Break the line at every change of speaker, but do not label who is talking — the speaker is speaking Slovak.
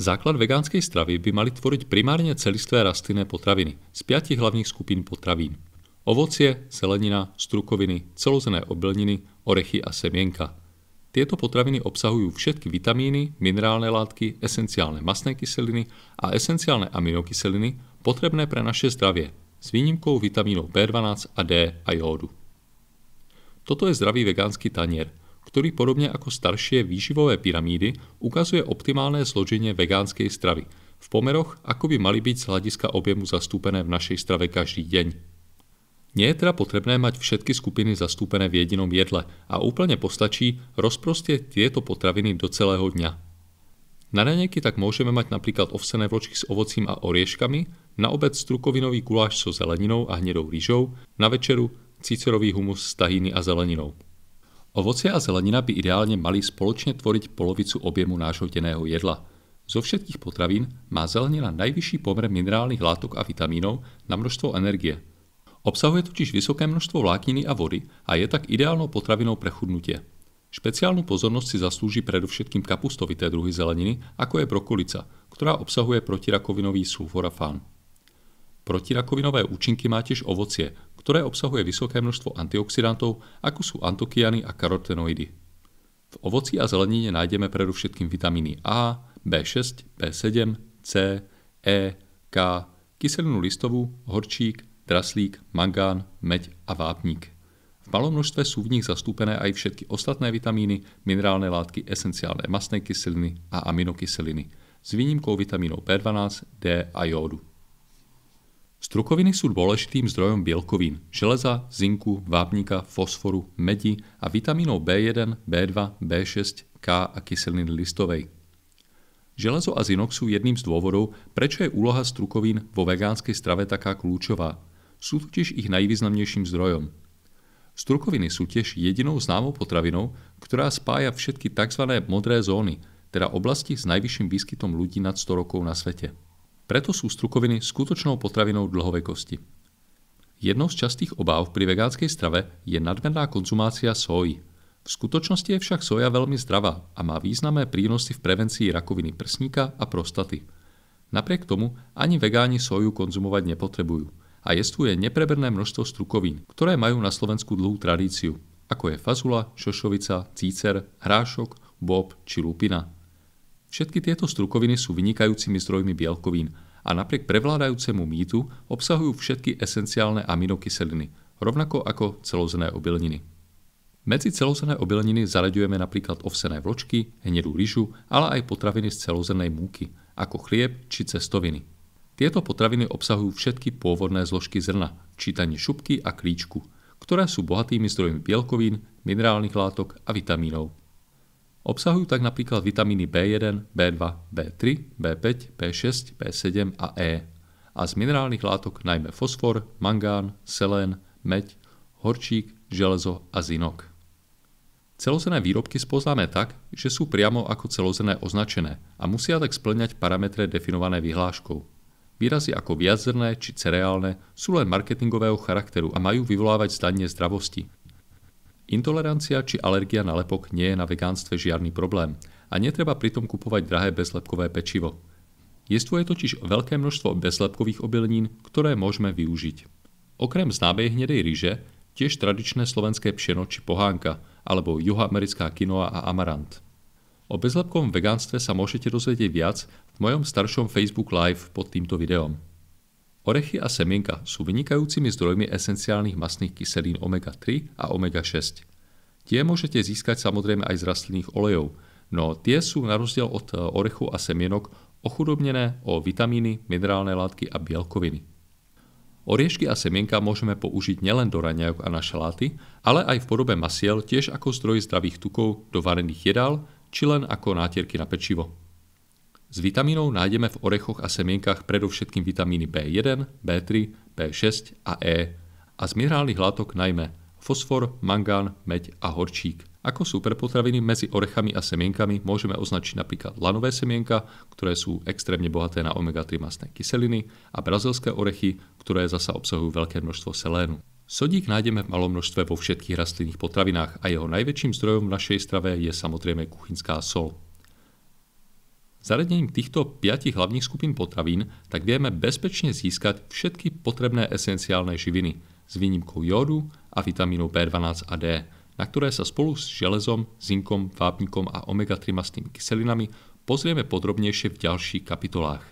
Základ vegánskej stravy by mali tvoriť primárne celistvé rastlinné potraviny z piatich hlavných skupín potravín. Ovocie, zelenina, strukoviny, celozené obilniny, orechy a semienka. Tieto potraviny obsahujú všetky vitamíny, minerálne látky, esenciálne masné kyseliny a esenciálne aminokyseliny potrebné pre naše zdravie, s výnimkou vitamínov B12 a D a jódu. Toto je zdravý vegánsky tanier – ktorý podobne ako staršie výživové pyramídy ukazuje optimálne zloženie vegánskej stravy v pomeroch, ako by mali byť z hľadiska objemu zastúpené v našej strave každý deň. Nie je teda potrebné mať všetky skupiny zastúpené v jedinom jedle a úplne postačí rozprostieť tieto potraviny do celého dňa. Na raňajky tak môžeme mať napríklad ovsené vločky s ovocím a orieškami, na obed strukovinový guláš so zeleninou a hnedou rýžou, na večeru cicerový humus s tahíny a zeleninou. Ovocie a zelenina by ideálne mali spoločne tvoriť polovicu objemu nášho denného jedla. Zo všetkých potravín má zelenina najvyšší pomer minerálnych látok a vitamínov na množstvo energie. Obsahuje totiž vysoké množstvo vlákniny a vody a je tak ideálnou potravinou pre chudnutie. Špeciálnu pozornosť si zaslúži predovšetkým kapustovité druhy zeleniny, ako je brokolica, ktorá obsahuje protirakovinový sulforafán. Protirakovinové účinky má tiež ovocie, ktoré obsahuje vysoké množstvo antioxidantov, ako sú antokiany a karotenoidy. V ovoci a zelenine nájdeme predovšetkým vitamíny A, B6, B7, C, E, K, kyselinu listovú, horčík, draslík, mangán, meď a vápník. V malom množstve sú v nich zastúpené aj všetky ostatné vitamíny, minerálne látky, esenciálne masné kyseliny a aminokyseliny, s výnimkou vitamínov B12, D a jódu. Strukoviny sú dôležitým zdrojom bielkovín, železa, zinku, vápnika, fosforu, medi a vitamínov B1, B2, B6, K a kyseliny listovej. Železo a zinok sú jedným z dôvodov, prečo je úloha strukovín vo vegánskej strave taká kľúčová. Sú totiž ich najvýznamnejším zdrojom. Strukoviny sú tiež jedinou známou potravinou, ktorá spája všetky tzv. modré zóny, teda oblasti s najvyšším výskytom ľudí nad 100 rokov na svete. Preto sú strukoviny skutočnou potravinou dlhovekosti. Jednou z častých obáv pri vegánskej strave je nadmerná konzumácia soji. V skutočnosti je však soja veľmi zdravá a má významné prínosy v prevencii rakoviny prsníka a prostaty. Napriek tomu ani vegáni soju konzumovať nepotrebujú a jestvuje nepreberné množstvo strukovín, ktoré majú na Slovensku dlhú tradíciu, ako je fazula, šošovica, cícer, hrášok, bob či lupina. Všetky tieto strukoviny sú vynikajúcimi zdrojmi bielkovín a napriek prevládajúcemu mýtu obsahujú všetky esenciálne aminokyseliny, rovnako ako celozrné obilniny. Medzi celozrné obilniny zaraďujeme napríklad ovsené vločky, hnedú ryžu, ale aj potraviny z celozrnej múky, ako chlieb či cestoviny. Tieto potraviny obsahujú všetky pôvodné zložky zrna, čítanie šupky a klíčku, ktoré sú bohatými zdrojmi bielkovín, minerálnych látok a vitamínov. Obsahujú tak napríklad vitamíny B1, B2, B3, B5, B6, B7 a E a z minerálnych látok najmä fosfor, mangán, selén, meď, horčík, železo a zinok. Celozrné výrobky spoznáme tak, že sú priamo ako celozrné označené a musia tak splňať parametre definované vyhláškou. Výrazy ako viaczrné či cereálne sú len marketingového charakteru a majú vyvolávať zdanie zdravosti, Intolerancia či alergia na lepok nie je na vegánstve žiadny problém a netreba pritom kupovať drahé bezlepkové pečivo. Jestvuje totiž veľké množstvo bezlepkových obilnín, ktoré môžeme využiť. Okrem známej hnedej ryže, tiež tradičné slovenské pšeno či pohánka, alebo juhoamerická kinoa a amarant. O bezlepkovom vegánstve sa môžete dozvedieť viac v mojom staršom Facebook Live pod týmto videom. Orechy a semienka sú vynikajúcimi zdrojmi esenciálnych masných kyselín omega-3 a omega-6. Tie môžete získať samozrejme aj z rastlinných olejov, no tie sú na rozdiel od e, orechu a semienok ochudobnené o vitamíny, minerálne látky a bielkoviny. Oriešky a semienka môžeme použiť nielen do raňajok a na šaláty, ale aj v podobe masiel tiež ako zdroj zdravých tukov do varených jedál, či len ako nátierky na pečivo. S vitamínou nájdeme v orechoch a semienkach predovšetkým vitamíny B1, B3, B6 a E a z minerálnych látok najmä fosfor, mangán, meď a horčík. Ako superpotraviny medzi orechami a semienkami môžeme označiť napríklad lanové semienka, ktoré sú extrémne bohaté na omega-3 masné kyseliny a brazilské orechy, ktoré zasa obsahujú veľké množstvo selénu. Sodík nájdeme v malom množstve vo všetkých rastlinných potravinách a jeho najväčším zdrojom v našej strave je samozrejme kuchynská sol. Zaradením týchto piatich hlavných skupín potravín tak vieme bezpečne získať všetky potrebné esenciálne živiny s výnimkou jodu a vitamínu B12 a D, na ktoré sa spolu s železom, zinkom, vápnikom a omega-3 mastnými kyselinami pozrieme podrobnejšie v ďalších kapitolách.